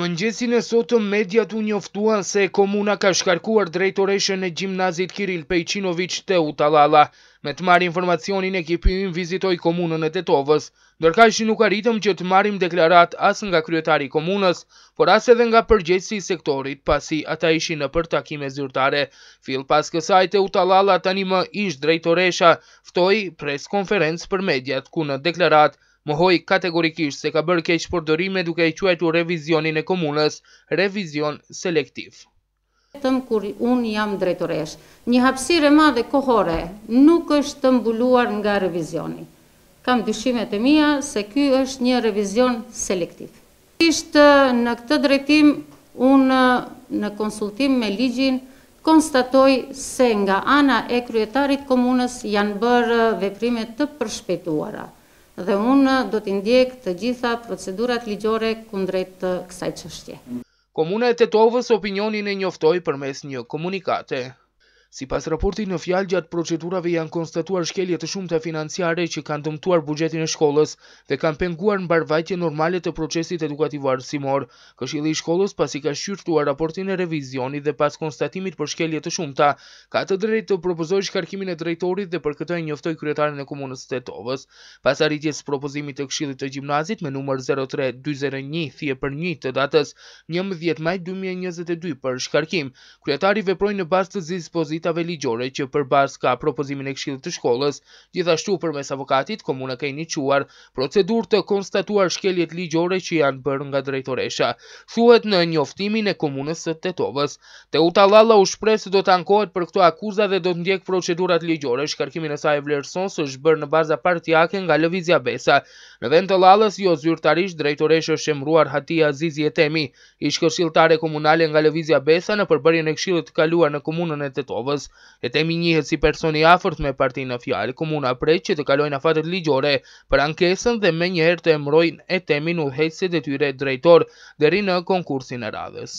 Mëngjesin e sotëm mediat u njoftuan se komuna ka shkarkuar drejtoreshen e gjimnazit Kiril Pejqinovic të Utalala. Me të marrë informacionin e kipim vizitoj komunën e Tetovës, dërka ishë nuk arritëm që të marrim deklarat asë nga kryetari komunës, por asë edhe nga përgjesi sektorit pasi ata ishi në përtakime zyrtare. Fil pas kësaj të Utalala tani më ish drejtoresha, ftoj pres konferencë për mediat ku në deklarat Mohoj kategorikisht se ka bërë keqë përdorime duke e quajtu revizionin e komunës, revizion selektiv. Tëmë kur unë jam drejtoresh, një hapsire madhe kohore nuk është të mbuluar nga revizioni. Kam dyshimet e mija se kjo është një revizion selektiv. Ishtë në këtë drejtim, unë në konsultim me ligjin, konstatoj se nga ana e kryetarit komunës janë bërë veprimet të përshpetuara dhe unë do të ndjek të gjitha procedurat ligjore kundrejt të kësaj qështje. Komuna e Tetovës opinionin e njoftoj për mes një komunikate. Si pas raportin në fjal, gjatë procedurave janë konstatuar shkelje të shumë të financiare që kanë dëmtuar bugjetin e shkollës dhe kanë penguar në barvajtje normale të procesit edukativu simor. Këshili i shkollës pasi ka shqyrtuar raportin e revizioni dhe pas konstatimit për shkelje të shumë ta, ka të drejt të propozoj shkarkimin e drejtorit dhe për këtë e njëftoj kryetarën e komunës të tovës. Pas arritjes propozimit të këshili të gjimnazit me numër 03201 thje për një të datës 11 maj 2022 për shkarkim, kryetari në vitave ligjore që për bas ka propozimin e kshilë të shkollës, gjithashtu për mes avokatit, komuna ka iniquar procedur të konstatuar shkeljet ligjore që janë bërë nga drejtoresha. Thuhet në njoftimin e komunës të tetovës. Te utalala u shpresë do të ankohet për këto akuza dhe do të ndjek procedurat ligjore, shkarkimin e sa e vlerëson së shbërë në baza partijake nga Lëvizja Besa. Në vend të lalës, jo zyrtarish, drejtoreshë shemruar hatia Zizi e Temi, ishkërshiltare komunale nga Lëvizja Besa në përbërjen e kshilët kaluar në komunën e tetovës. Kosovës. E temi njëhet si personi afërt me partinë në fjallë, komuna prej që të kalojnë afatet ligjore për ankesën dhe me njëherë të emrojnë e temi në hejtë se tyre drejtor dheri në konkursin e radhës.